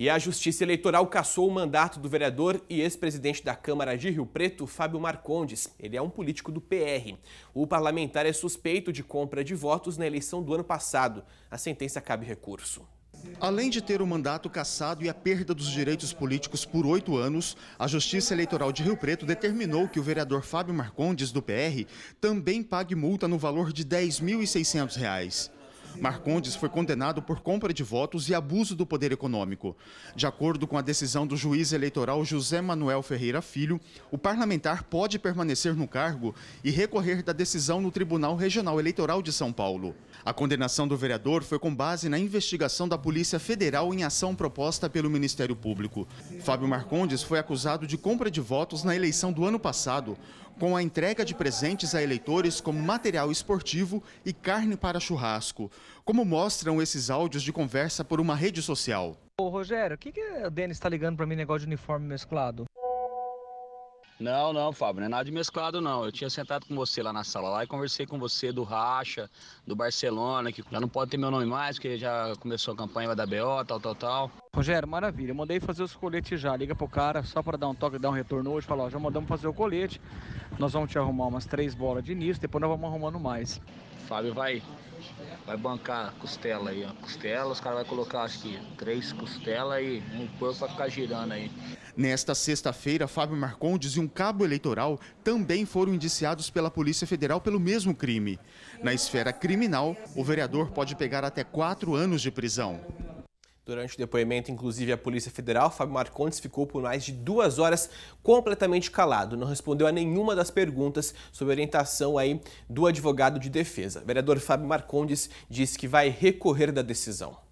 E a Justiça Eleitoral cassou o mandato do vereador e ex-presidente da Câmara de Rio Preto, Fábio Marcondes. Ele é um político do PR. O parlamentar é suspeito de compra de votos na eleição do ano passado. A sentença cabe recurso. Além de ter o mandato cassado e a perda dos direitos políticos por oito anos, a Justiça Eleitoral de Rio Preto determinou que o vereador Fábio Marcondes, do PR, também pague multa no valor de R$ 10.600. Marcondes foi condenado por compra de votos e abuso do poder econômico. De acordo com a decisão do juiz eleitoral José Manuel Ferreira Filho, o parlamentar pode permanecer no cargo e recorrer da decisão no Tribunal Regional Eleitoral de São Paulo. A condenação do vereador foi com base na investigação da Polícia Federal em ação proposta pelo Ministério Público. Fábio Marcondes foi acusado de compra de votos na eleição do ano passado, com a entrega de presentes a eleitores como material esportivo e carne para churrasco como mostram esses áudios de conversa por uma rede social. Ô Rogério, o que, que o Denis está ligando para mim negócio de uniforme mesclado? Não, não, Fábio, não é nada de mesclado, não. Eu tinha sentado com você lá na sala lá e conversei com você do Racha, do Barcelona, que já não pode ter meu nome mais, porque já começou a campanha da BO, tal, tal, tal. Rogério, maravilha. Eu mandei fazer os coletes já. Liga pro cara só para dar um toque, dar um retorno hoje. Falar, ó, já mandamos fazer o colete. Nós vamos te arrumar umas três bolas de início, depois nós vamos arrumando mais. Fábio vai, vai bancar costela aí, ó. Costela, os caras vão colocar, acho que, três costelas e um porco pra ficar girando aí. Nesta sexta-feira, Fábio Marcondes e um cabo eleitoral também foram indiciados pela Polícia Federal pelo mesmo crime. Na esfera criminal, o vereador pode pegar até quatro anos de prisão. Durante o depoimento, inclusive, a Polícia Federal, Fábio Marcondes ficou por mais de duas horas completamente calado. Não respondeu a nenhuma das perguntas sob orientação aí do advogado de defesa. O vereador Fábio Marcondes disse que vai recorrer da decisão.